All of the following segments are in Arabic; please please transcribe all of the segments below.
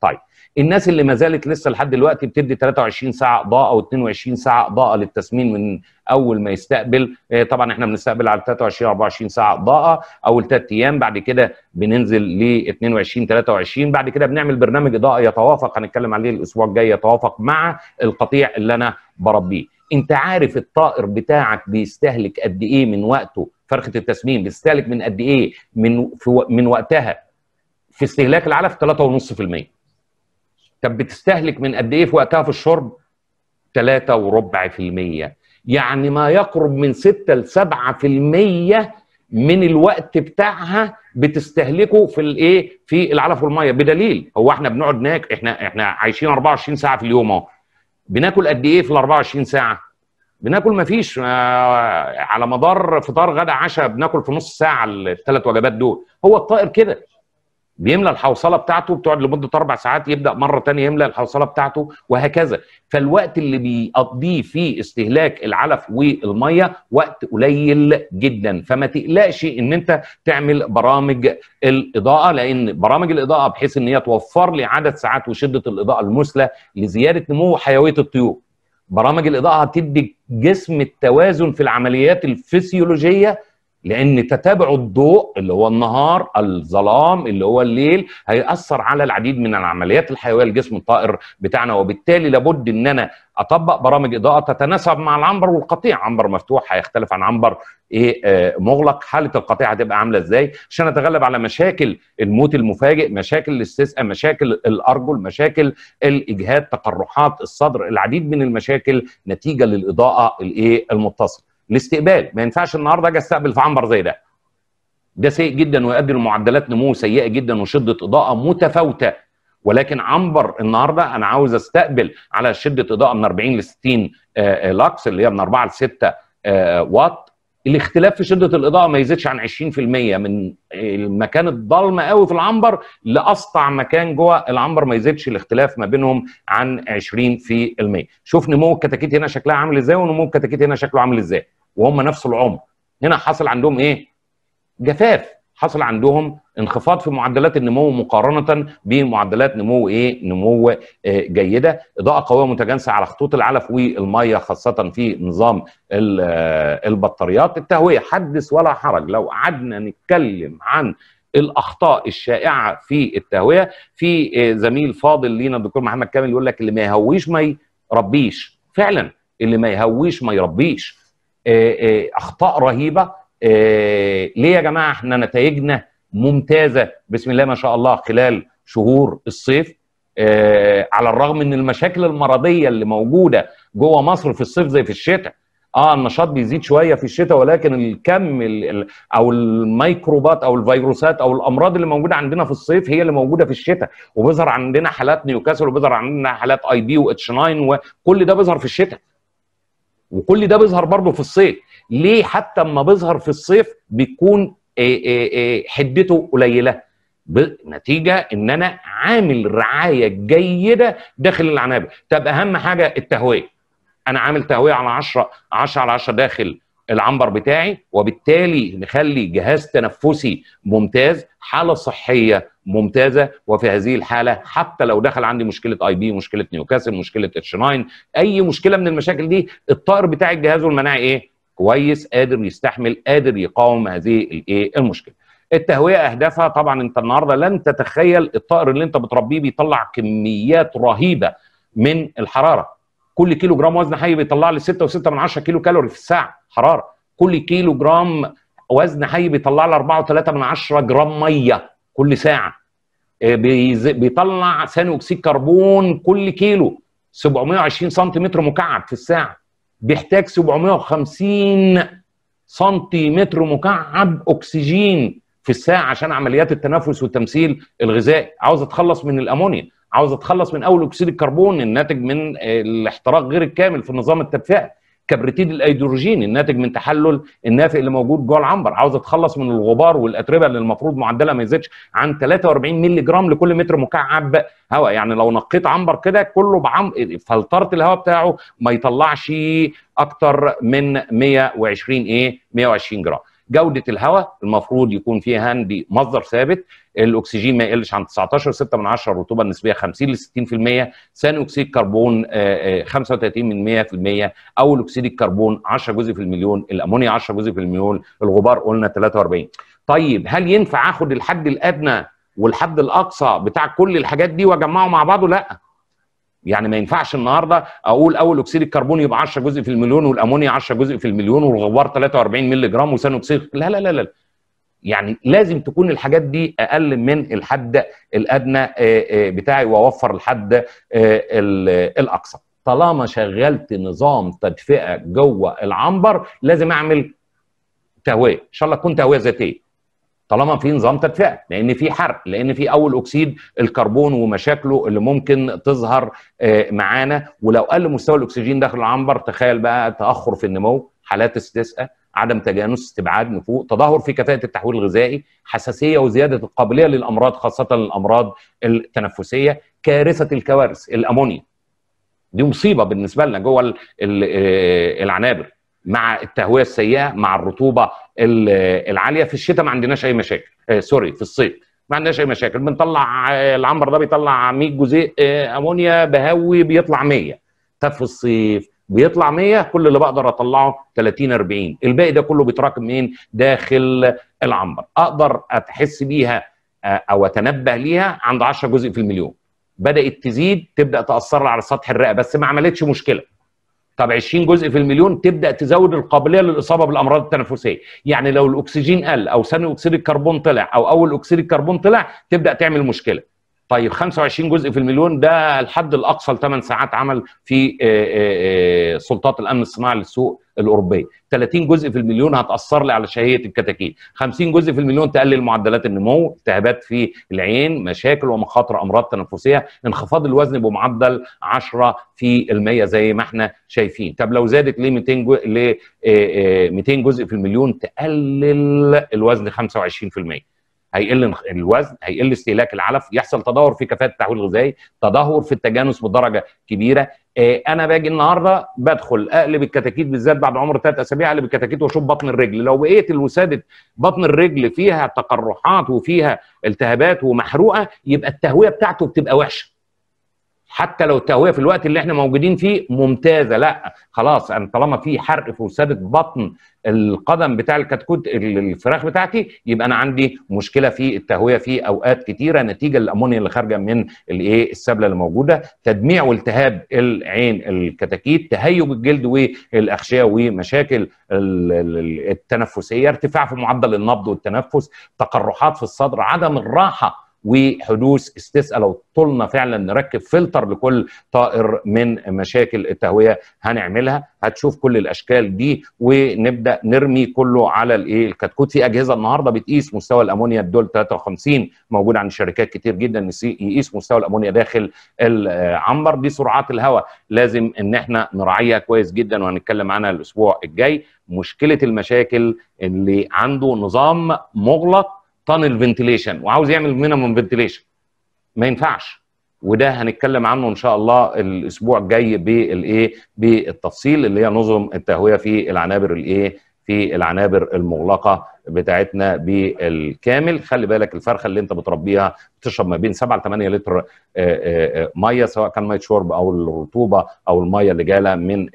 طيب الناس اللي ما زالت لسه لحد دلوقتي بتدي 23 ساعه اضاءه او 22 ساعه اضاءه للتسمين من اول ما يستقبل آه، طبعا احنا بنستقبل على 23 24 ساعه اضاءه اول ثلاث ايام بعد كده بننزل ل 22 23 بعد كده بنعمل برنامج اضاءه يتوافق هنتكلم عليه الاسبوع الجاي يتوافق مع القطيع اللي انا بربيه انت عارف الطائر بتاعك بيستهلك قد ايه من وقته فرخه التسمين بيستهلك من قد ايه من من وقتها في استهلاك العلف 3.5% طب بتستهلك من قد ايه في وقتها في الشرب؟ 3.4% يعني ما يقرب من ستة لسبعة في المية من الوقت بتاعها بتستهلكه في الايه؟ في العلف والميه بدليل هو احنا بنقعد هناك احنا احنا عايشين 24 ساعه في اليوم اهو بناكل قد ايه في ال 24 ساعه؟ بناكل ما فيش آه، على مدار فطار غدا عشاء بناكل في نص ساعه الثلاث وجبات دول هو الطائر كده بيملى الحوصله بتاعته بتقعد لمده اربع ساعات يبدا مره ثانيه يملى الحوصله بتاعته وهكذا فالوقت اللي بيقضيه في استهلاك العلف والميه وقت قليل جدا فما تقلقش ان انت تعمل برامج الاضاءه لان برامج الاضاءه بحيث ان هي توفر لي عدد ساعات وشده الاضاءه المثلى لزياده نمو حيويه الطيور برامج الاضاءه هتدي جسم التوازن في العمليات الفسيولوجيه لان تتابع الضوء اللي هو النهار الظلام اللي هو الليل هيأثر على العديد من العمليات الحيويه لجسم الطائر بتاعنا وبالتالي لابد ان انا اطبق برامج اضاءه تتناسب مع العنبر والقطيع عنبر مفتوح هيختلف عن عنبر ايه آه، مغلق حاله القطيع هتبقى عامله ازاي عشان اتغلب على مشاكل الموت المفاجئ مشاكل الاستسقاء مشاكل الارجل مشاكل الاجهاد تقرحات الصدر العديد من المشاكل نتيجه للاضاءه الايه المتصله الاستقبال ما ينفعش النهارده اجي استقبل في عنبر زي ده ده سيء جدا ويؤدي لمعدلات نمو سيئه جدا وشده اضاءه متفاوته ولكن عنبر النهارده انا عاوز استقبل على شده اضاءه من 40 ل 60 آه، آه، لاكس اللي هي من 4 ل 6 آه، وات الاختلاف في شده الاضاءه ما يزيدش عن 20% من المكان الضلمه قوي في العنبر لاسطع مكان جوه العنبر ما يزيدش الاختلاف ما بينهم عن 20% شوف نمو الكتاكيت هنا شكلها عامل ازاي ونمو الكتاكيت هنا شكله عامل ازاي وهم نفس العمر هنا حصل عندهم ايه جفاف حصل عندهم انخفاض في معدلات النمو مقارنه بمعدلات نمو ايه نمو آه، جيده اضاءه قويه متجانسه على خطوط العلف والميه خاصه في نظام آه، البطاريات التهويه حدث ولا حرج لو قعدنا نتكلم عن الاخطاء الشائعه في التهويه في آه، زميل فاضل لينا الدكتور محمد كامل يقول لك اللي ما يهويش ما يربيش فعلا اللي ما يهويش ما يربيش آه، آه، اخطاء رهيبه آه، ليه يا جماعه احنا نتائجنا ممتازه بسم الله ما شاء الله خلال شهور الصيف على الرغم ان المشاكل المرضيه اللي موجوده جوه مصر في الصيف زي في الشتاء اه النشاط بيزيد شويه في الشتاء ولكن الكم او الميكروبات او الفيروسات او الامراض اللي موجوده عندنا في الصيف هي اللي موجوده في الشتاء وبيظهر عندنا حالات نيوكاسل وبيظهر عندنا حالات اي بي واتش 9 وكل ده بيظهر في الشتاء وكل ده بيظهر برضه في الصيف ليه حتى اما بيظهر في الصيف بيكون آه، آه، آه، حدته قليله نتيجه ان انا عامل رعايه جيده داخل العنابر طب اهم حاجه التهويه انا عامل تهويه على 10 10 على 10 داخل العنبر بتاعي وبالتالي نخلي جهاز تنفسي ممتاز حاله صحيه ممتازه وفي هذه الحاله حتى لو دخل عندي مشكله اي بي مشكله نيوكاسل مشكله اتش 9 اي مشكله من المشاكل دي الطائر بتاع جهازه المناعي ايه كويس قادر يستحمل قادر يقاوم هذه الايه المشكله التهويه اهدافها طبعا انت النهارده لن تتخيل الطائر اللي انت بتربيه بيطلع كميات رهيبه من الحراره كل كيلو جرام وزن حي بيطلع لي 6.6 من 10 كيلو كالوري في الساعه حراره كل كيلو جرام وزن حي بيطلع لي 4.3 من 10 جرام ميه كل ساعه آه، بيطلع ثاني اكسيد كربون كل كيلو 720 سنتيمتر مكعب في الساعه بيحتاج 750 سنتيمتر مكعب اكسجين في الساعه عشان عمليات التنفس والتمثيل الغذائي عاوز اتخلص من الامونيا عاوز اتخلص من اول اكسيد الكربون الناتج من الاحتراق غير الكامل في النظام التدفئه كبريتيد الايدروجين الناتج من تحلل النافق اللي موجود جوه العنبر عاوز اتخلص من الغبار والاتربه اللي المفروض معدلها ما يزيدش عن 43 مللي جرام لكل متر مكعب هواء يعني لو نقيت عنبر كده كله بعم فلتره الهواء بتاعه ما يطلعش اكتر من 120 ايه 120 جرام جوده الهواء المفروض يكون فيها هاندي مصدر ثابت الاكسجين ما يقلش عن 19.6 من 10 الرطوبه النسبيه 50 ل 60% ثاني اكسيد الكربون 35 آه، آه، من 100% اول اكسيد الكربون 10 جزء في المليون الامونيا 10 جزء في المليون الغبار قلنا 43 طيب هل ينفع اخد الحد الادنى والحد الاقصى بتاع كل الحاجات دي واجمعه مع بعضه لا يعني ما ينفعش النهارده اقول اول اكسيد الكربون يبقى 10 جزء في المليون والامونيا 10 جزء في المليون والغبار 43 مللي جرام وثاني اكسيد لا لا لا لا يعني لازم تكون الحاجات دي اقل من الحد الادنى آه، آه، بتاعي واوفر الحد آه، الاقصى طالما شغلت نظام تدفئه جوه العنبر لازم اعمل تهويه ان شاء الله تكون تهويه ذاتيه طالما في نظام تدفئه لان في حرق لان في اول اكسيد الكربون ومشاكله اللي ممكن تظهر آه، معانا ولو قل مستوى الاكسجين داخل العنبر تخيل بقى تاخر في النمو حالات استسقاء عدم تجانس استبعاد نفوق تدهور في كفاءه التحويل الغذائي حساسيه وزياده القابليه للامراض خاصه الامراض التنفسيه كارثه الكوارث الامونيا دي مصيبه بالنسبه لنا جوه آه، العنابر مع التهويه السيئه مع الرطوبه العاليه في الشتاء ما عندناش اي مشاكل آه سوري في الصيف ما عندناش اي مشاكل بنطلع آه، العنبر ده بيطلع 100 جزيء آه، امونيا بهوي بيطلع 100 طب في الصيف بيطلع 100 كل اللي بقدر اطلعه 30 40 الباقي ده كله بيتراكم منين داخل العنبر اقدر اتحس بيها آه، او اتنبه ليها عند 10 جزء في المليون بدات تزيد تبدا تاثر على سطح الرئه بس ما عملتش مشكله طب 20 جزء في المليون تبدا تزود القابليه للاصابه بالامراض التنفسيه يعني لو الاكسجين قل او ثاني اكسيد الكربون طلع او اول اكسيد الكربون طلع تبدا تعمل مشكله طيب 25 جزء في المليون ده الحد الاقصى ل 8 ساعات عمل في آه، آه، آه، سلطات الامن الصناعي للسوق الاوروبيه 30 جزء في المليون هتاثر لي على شهيه الكتاكيت 50 جزء في المليون تقلل معدلات النمو التهابات في العين مشاكل ومخاطر امراض تنفسيه انخفاض الوزن بمعدل 10 في المية زي ما احنا شايفين طب لو زادت ل 200 جزء ل 200 جزء في المليون تقلل الوزن 25% هيقل الوزن هيقل استهلاك العلف يحصل تدهور في كفاءه التحويل الغذائي تدهور في التجانس بدرجه كبيره آه، انا باجي النهارده بدخل اقلب الكتاكيت بالذات بعد عمر ثلاث اسابيع اقلب الكتاكيت واشوف بطن الرجل لو بقيت الوساده بطن الرجل فيها تقرحات وفيها التهابات ومحروقه يبقى التهويه بتاعته بتبقى وحشه حتى لو التهويه في الوقت اللي احنا موجودين فيه ممتازه لا خلاص انا طالما في حرق في وساده بطن القدم بتاع الكتكوت الفراخ بتاعتي يبقى انا عندي مشكله في التهويه في اوقات كتيره نتيجه للامونيا اللي خارجه من الايه السبله اللي موجوده تدميع والتهاب العين الكتاكيت تهيج الجلد والاغشيه ومشاكل التنفسيه ارتفاع في معدل النبض والتنفس تقرحات في الصدر عدم الراحه وحدوث استسقاء لو طولنا فعلا نركب فلتر لكل طائر من مشاكل التهويه هنعملها هتشوف كل الاشكال دي ونبدا نرمي كله على الايه الكتكوت في اجهزه النهارده بتقيس مستوى الامونيا الدول 53 موجود عند شركات كتير جدا يقيس مستوى الامونيا داخل العنبر دي سرعات الهواء لازم ان احنا نراعيها كويس جدا وهنتكلم عنها الاسبوع الجاي مشكله المشاكل اللي عنده نظام مغلق تانل فنتيليشن وعاوز يعمل مينيمم فنتيليشن ما ينفعش وده هنتكلم عنه ان شاء الله الاسبوع الجاي بالايه بالتفصيل اللي هي نظم التهويه في العنابر الايه في العنابر المغلقه بتاعتنا بالكامل خلي بالك الفرخه اللي انت بتربيها بتشرب ما بين 7 ل 8 لتر آه، آه، آه، ميه سواء كان ميه شرب او الرطوبه او الميه اللي جاله من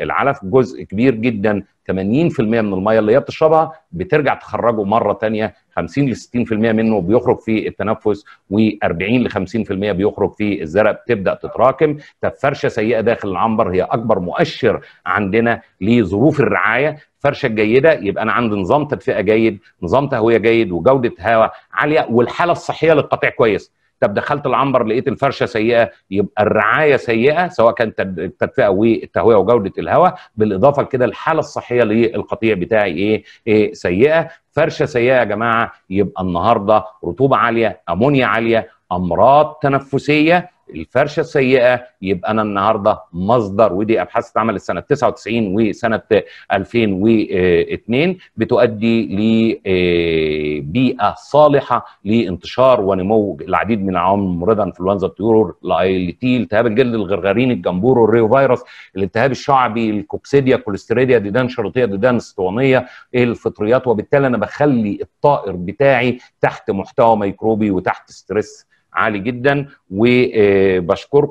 العلف جزء كبير جدا 80% من الميه اللي هي بتشربها بترجع تخرجه مره ثانيه 50 ل 60% منه بيخرج في التنفس و40 ل 50% بيخرج في الزرق بتبدا تتراكم فالفرشه سيئه داخل العنبر هي اكبر مؤشر عندنا لظروف الرعايه الفرشه الجيده يبقى انا عندي نظام تدفئه جيد نظام تهويه جيد وجوده هواء عاليه والحاله الصحيه للقطيع كويس طب دخلت العنبر لقيت الفرشه سيئه يبقى الرعايه سيئه سواء كانت التدفئه والتهويه وجوده الهواء بالاضافه كده الحاله الصحيه للقطيع بتاعي ايه, إيه سيئه فرشه سيئه يا جماعه يبقى النهارده رطوبه عاليه امونيا عاليه امراض تنفسيه الفرشه السيئه يبقى انا النهارده مصدر ودي ابحاث اتعملت سنه 99 وسنه 2002 بتؤدي لبيئه آه، صالحه لانتشار ونمو العديد من العوامل الممرضه انفلونزا الطيور الايلتي التهاب الجلد الغرغرين الجمبورو فيروس الالتهاب الشعبي الكوكسيديا كوليستيريديا ديدان شرطية ديدان اسطوانيه الفطريات وبالتالي انا بخلي الطائر بتاعي تحت محتوى ميكروبي وتحت ستريس عالي جدا وبشكركم